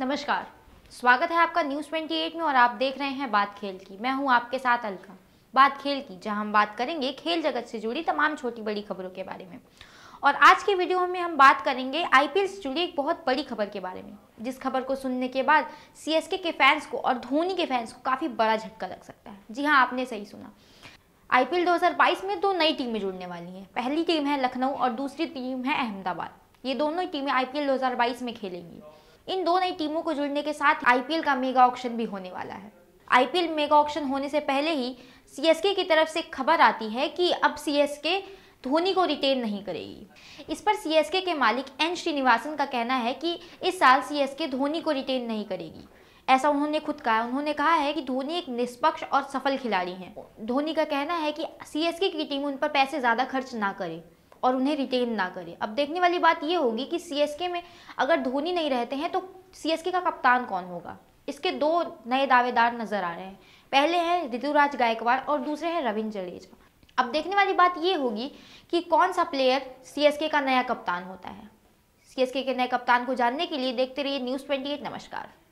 नमस्कार स्वागत है आपका न्यूज़ 28 में और आप देख रहे हैं बात खेल की मैं हूं आपके साथ अलका बात खेल की जहां हम बात करेंगे खेल जगत से जुड़ी तमाम छोटी बड़ी खबरों के बारे में और आज के वीडियो में हम बात करेंगे आईपीएल से जुड़ी एक बहुत बड़ी खबर के बारे में जिस खबर को सुनने के बाद सीएसके के फैंस को और धोनी के फैंस को काफ़ी बड़ा झटका लग सकता है जी हाँ आपने सही सुना आईपीएल 2022 में दो नई टीमें जुड़ने वाली हैं पहली टीम है लखनऊ और दूसरी टीम है अहमदाबाद ये दोनों टीमें आईपीएल 2022 में खेलेंगी इन दो नई टीमों को जुड़ने के साथ आईपीएल का मेगा ऑक्शन भी होने वाला है आईपीएल मेगा ऑक्शन होने से पहले ही सीएसके की तरफ से खबर आती है कि अब सीएसके धोनी को रिटेन नहीं करेगी इस पर सीएसके के मालिक एन श्रीनिवासन का कहना है कि इस साल सीएसके धोनी को रिटेन नहीं करेगी ऐसा उन्होंने खुद कहा उन्होंने कहा है कि धोनी एक निष्पक्ष और सफल खिलाड़ी हैं धोनी का कहना है कि सीएसके की टीम उन पर पैसे ज़्यादा खर्च ना करे और उन्हें रिटेन ना करे अब देखने वाली बात ये होगी कि सी में अगर धोनी नहीं रहते हैं तो सी का कप्तान कौन होगा इसके दो नए दावेदार नजर आ रहे हैं पहले हैं ऋतुराज गायकवाड़ और दूसरे हैं रविंद्र जडेजा अब देखने वाली बात ये होगी कि कौन सा प्लेयर सी का नया कप्तान होता है सी के नए कप्तान को जानने के लिए देखते रहिए न्यूज़ ट्वेंटी नमस्कार